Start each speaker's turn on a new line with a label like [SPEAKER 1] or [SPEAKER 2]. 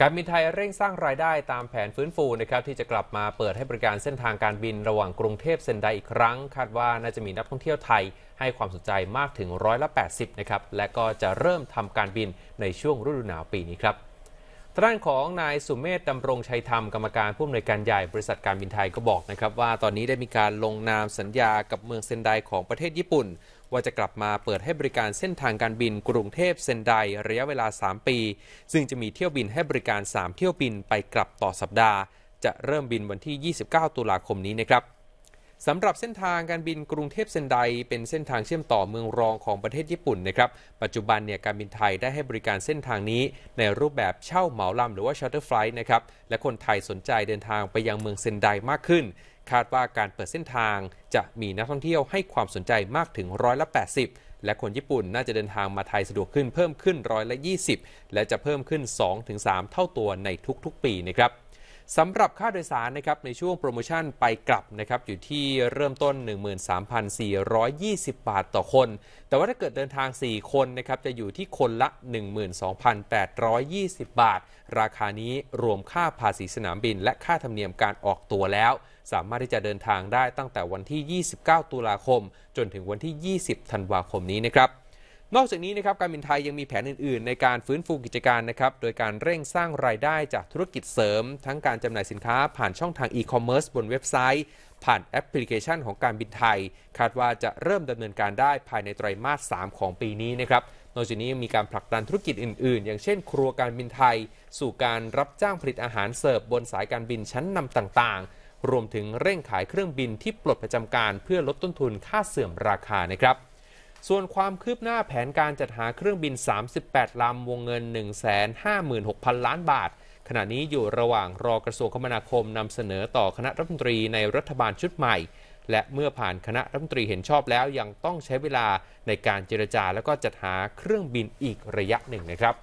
[SPEAKER 1] การบินไทยเร่งสร้างรายได้ตามแผนฟื้นฟูนะครับที่จะกลับมาเปิดให้บริการเส้นทางการบินระหว่างกรุงเทพเซนไดอีกครั้งคาดว่าน่าจะมีนักท่องเที่ยวไทยให้ความสนใจมากถึงร้อยละ80นะครับและก็จะเริ่มทำการบินในช่วงฤดูหนาวปีนี้ครับทางด้านของนายสุเมธดำรงชัยธรรมกรรมการผู้อำนวยการใหญ่บริษัทการบินไทยก็บอกนะครับ ว่าตอนนี้ได้มีการลงนามสัญญากับเมืองเซนไดของประเทศญี่ปุ่น ว่าจะกลับมาเปิดให้บริการเส้นทางการบินกรุงเทพเซนไดระยะเวลา 3 ปี ซึ่งจะมีเที่ยวบินให้บริการ 3 เที่ยวบินไปกลับต่อสัปดาห์ จะเริ่มบินวันที่ 29 ตุลาคมนี้นะครับสำหรับเส้นทางการบินกรุงเทพเซนไดเป็นเส้นทางเชื่อมต่อเมืองรองของประเทศญี่ปุ่นนะครับปัจจุบันเนี่ยการบินไทยได้ให้บริการเส้นทางนี้ในรูปแบบเช่าเหมาลำหรือว่าชาร์เตอร์ไฟล์นะครับและคนไทยสนใจเดินทางไปยังเมืองเซนไดมากขึ้น คาดว่าการเปิดเส้นทาง จะมีนักท่องเที่ยวให้ความสนใจมากถึงร้อยละ80 และคนญี่ปุ่นน่าจะเดินทางมาไทยสะดวกขึ้นเพิ่มขึ้นร้อยละ20 และจะเพิ่มขึ้น2-3เท่าตัวในทุกๆปีนะครับสำหรับค่าโดยสารนะครับในช่วงโปรโมชั่นไปกลับนะครับอยู่ที่เริ่มต้น 13,420 บาทต่อคน แต่ว่าถ้าเกิดเดินทาง 4 คนนะครับจะอยู่ที่คนละ 12,820 บาท ราคานี้รวมค่าภาษีสนามบินและค่าธรรมเนียมการออกตัวแล้ว สามารถที่จะเดินทางได้ตั้งแต่วันที่ 29 ตุลาคม จนถึงวันที่ 20ธันวาคมนี้นะครับนอกจากนี้นะครับการบินไทยยังมีแผนอื่นๆ ในการฟื้นฟูกิจการนะครับโดยการเร่งสร้างรายได้จากธุรกิจเสริมทั้งการจำหน่ายสินค้าผ่านช่องทางอีคอมเมิร์ซบนเว็บไซต์ ผ่านแอปพลิเคชันของการบินไทย คาดว่าจะเริ่มดำเนินการได้ภายในไตรมาส 3 ของปีนี้นะครับนอกจากนี้ยังมีการผลักดันธุรกิจอื่นๆ อย่างเช่น ครัวการบินไทย สู่การรับจ้างผลิตอาหารเสิร์ฟบนสายการบินชั้นนำต่าง ๆ รวมถึงเร่งขายเครื่องบินที่ปลดประจำการ เพื่อลดต้นทุนค่าเสื่อมราคานะครับส่วนความคืบหน้าแผนการจัดหาเครื่องบิน 38 ลำ วงเงิน 156,000 ล้านบาท ขณะนี้อยู่ระหว่างรอกระทรวงคมนาคมนำเสนอต่อคณะรัฐมนตรีในรัฐบาลชุดใหม่ และเมื่อผ่านคณะรัฐมนตรีเห็นชอบแล้วยังต้องใช้เวลาในการเจรจาและก็จัดหาเครื่องบินอีกระยะหนึ่งนะครับ